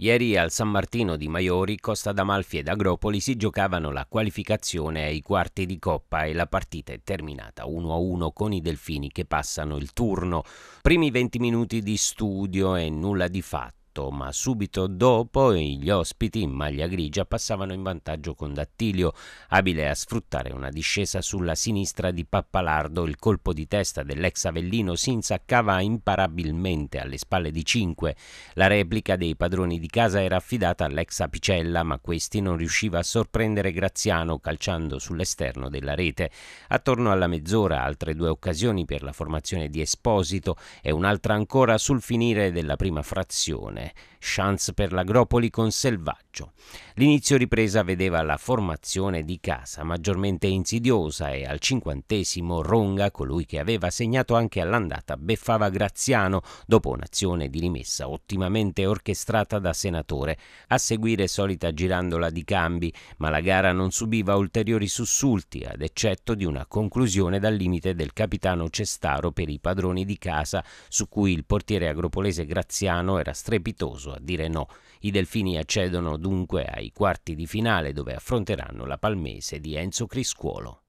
Ieri al San Martino di Maiori, Costa d'Amalfi ed Agropoli si giocavano la qualificazione ai quarti di coppa e la partita è terminata 1-1 con i delfini che passano il turno. Primi 20 minuti di studio e nulla di fatto quarto, ma subito dopo gli ospiti in maglia grigia passavano in vantaggio con D'Attilio, abile a sfruttare una discesa sulla sinistra di Pappalardo. Il colpo di testa dell'ex Avellino si insaccava imparabilmente alle spalle di cinque. La replica dei padroni di casa era affidata all'ex Apicella, ma questi non riusciva a sorprendere Graziano calciando sull'esterno della rete. Attorno alla mezz'ora altre due occasioni per la formazione di Esposito e un'altra ancora sul finire della prima frazione chance per l'Agropoli con Selvaggio. L'inizio ripresa vedeva la formazione di casa maggiormente insidiosa e al cinquantesimo Ronga, colui che aveva segnato anche all'andata, beffava Graziano dopo un'azione di rimessa ottimamente orchestrata da senatore. A seguire solita girandola di cambi, ma la gara non subiva ulteriori sussulti, ad eccetto di una conclusione dal limite del capitano Cestaro per i padroni di casa, su cui il portiere agropolese Graziano era strepitato impietoso a dire no. I delfini accedono dunque ai quarti di finale dove affronteranno la palmese di Enzo Criscuolo.